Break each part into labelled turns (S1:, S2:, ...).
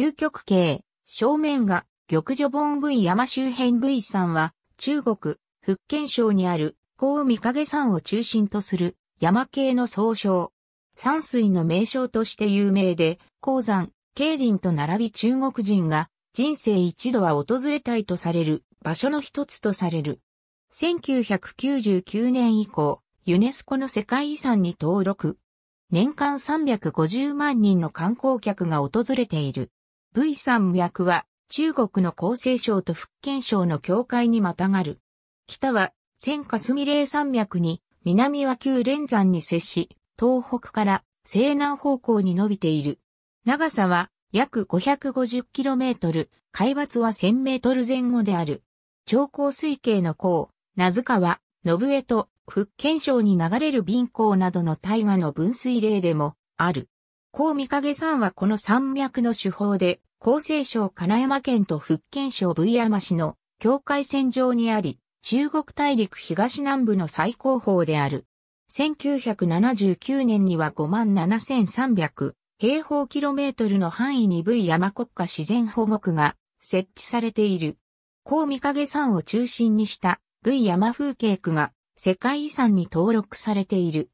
S1: 究極形、正面が、玉女部 V 山周辺 V 山は、中国、福建省にある、高見影山を中心とする、山系の総称。山水の名称として有名で、鉱山、慶林と並び中国人が、人生一度は訪れたいとされる、場所の一つとされる。1999年以降、ユネスコの世界遺産に登録。年間350万人の観光客が訪れている。V 山脈は中国の江西省と福建省の境界にまたがる。北は千霞霊山脈に、南は旧連山に接し、東北から西南方向に伸びている。長さは約 550km、海抜は 1000m 前後である。長江水系の江、名塚は、信江と福建省に流れる貧乏などの大河の分水嶺でもある。高見影山はこの山脈の手法で、厚生省金山県と福建省武山市の境界線上にあり、中国大陸東南部の最高峰である。1979年には57,300平方キロメートルの範囲に武山国家自然保護区が設置されている。高見影山を中心にした武山風景区が世界遺産に登録されている。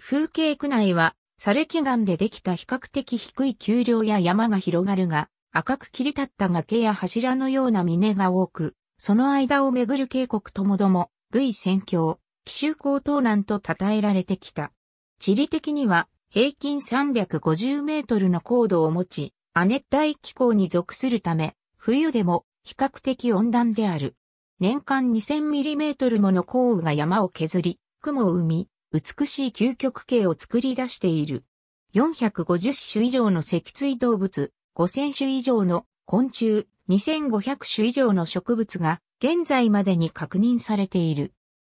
S1: 風景区内はサレキ岩でできた比較的低い丘陵や山が広がるが、赤く切り立った崖や柱のような峰が多く、その間をめぐる渓谷ともども、類戦況、奇襲高等難と称えられてきた。地理的には、平均350メートルの高度を持ち、亜熱帯気候に属するため、冬でも比較的温暖である。年間2000ミリメートルもの降雨が山を削り、雲を生み、美しい究極形を作り出している。450種以上の脊椎動物、5000種以上の昆虫、2500種以上の植物が現在までに確認されている。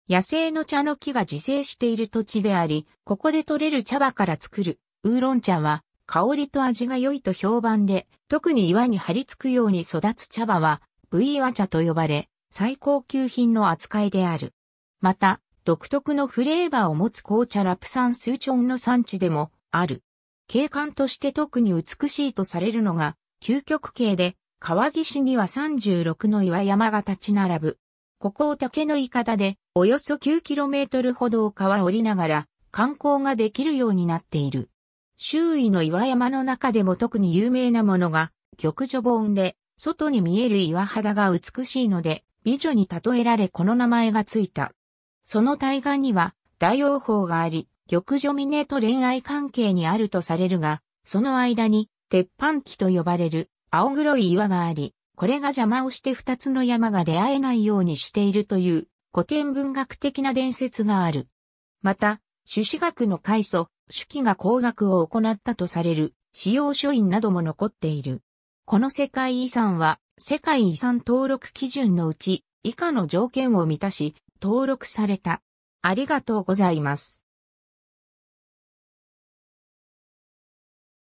S1: 野生の茶の木が自生している土地であり、ここで採れる茶葉から作るウーロン茶は香りと味が良いと評判で、特に岩に張り付くように育つ茶葉は、ブイワ茶と呼ばれ、最高級品の扱いである。また、独特のフレーバーを持つ紅茶ラプサンスーチョンの産地でもある。景観として特に美しいとされるのが、究極系で、川岸には36の岩山が立ち並ぶ。ここを竹のいだで、およそ 9km ほどを川を降りながら、観光ができるようになっている。周囲の岩山の中でも特に有名なものが、玉女盆で、外に見える岩肌が美しいので、美女に例えられこの名前がついた。その対岸には大王法があり、玉女峰と恋愛関係にあるとされるが、その間に鉄板機と呼ばれる青黒い岩があり、これが邪魔をして二つの山が出会えないようにしているという古典文学的な伝説がある。また、朱子学の開祖、朱記が工学を行ったとされる使用書院なども残っている。この世界遺産は世界遺産登録基準のうち以下の条件を満たし、登録された。ありがとうございます。